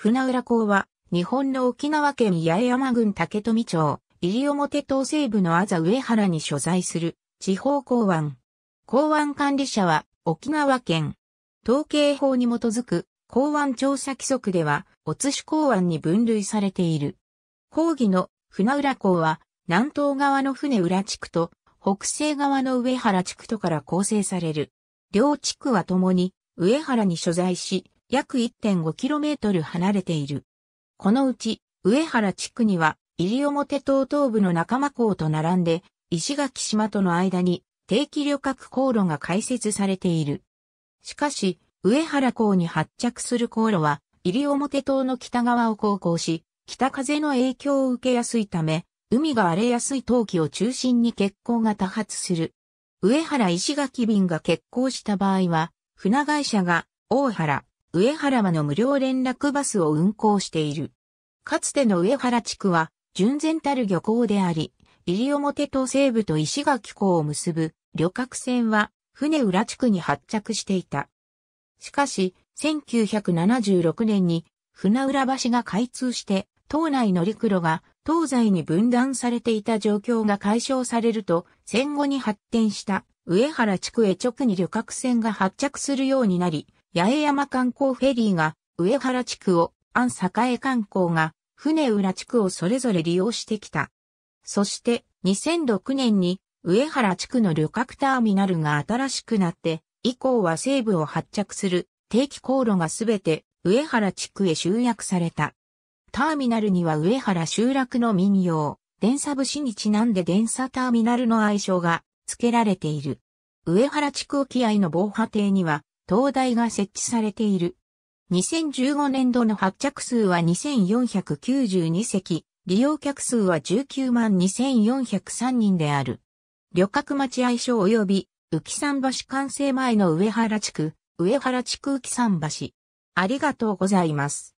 船浦港は、日本の沖縄県八重山郡竹富町、西表島西部のあざ上原に所在する地方港湾。港湾管理者は沖縄県。統計法に基づく港湾調査規則では、お津市港湾に分類されている。講義の船浦港は、南東側の船浦地区と北西側の上原地区とから構成される。両地区は共に上原に所在し、約 1.5km 離れている。このうち、上原地区には、西表島東部の仲間港と並んで、石垣島との間に定期旅客航路が開設されている。しかし、上原港に発着する航路は、西表島の北側を航行し、北風の影響を受けやすいため、海が荒れやすい冬季を中心に欠航が多発する。上原石垣便が欠航した場合は、船会社が大原、上原間の無料連絡バスを運行している。かつての上原地区は、純然たる漁港であり、西表島西部と石垣港を結ぶ旅客船は、船裏地区に発着していた。しかし、1976年に船浦橋が開通して、島内乗り黒が東西に分断されていた状況が解消されると、戦後に発展した上原地区へ直に旅客船が発着するようになり、八重山観光フェリーが、上原地区を、安栄観光が、船浦地区をそれぞれ利用してきた。そして、2006年に、上原地区の旅客ターミナルが新しくなって、以降は西部を発着する定期航路がすべて上原地区へ集約された。ターミナルには上原集落の民謡、電車節にちなんで電車ターミナルの愛称が付けられている。上原地区沖合の防波堤には灯台が設置されている。2015年度の発着数は2492席、利用客数は19万2403人である。旅客待合所及び、浮山橋完成前の上原地区、上原地区浮山橋。ありがとうございます。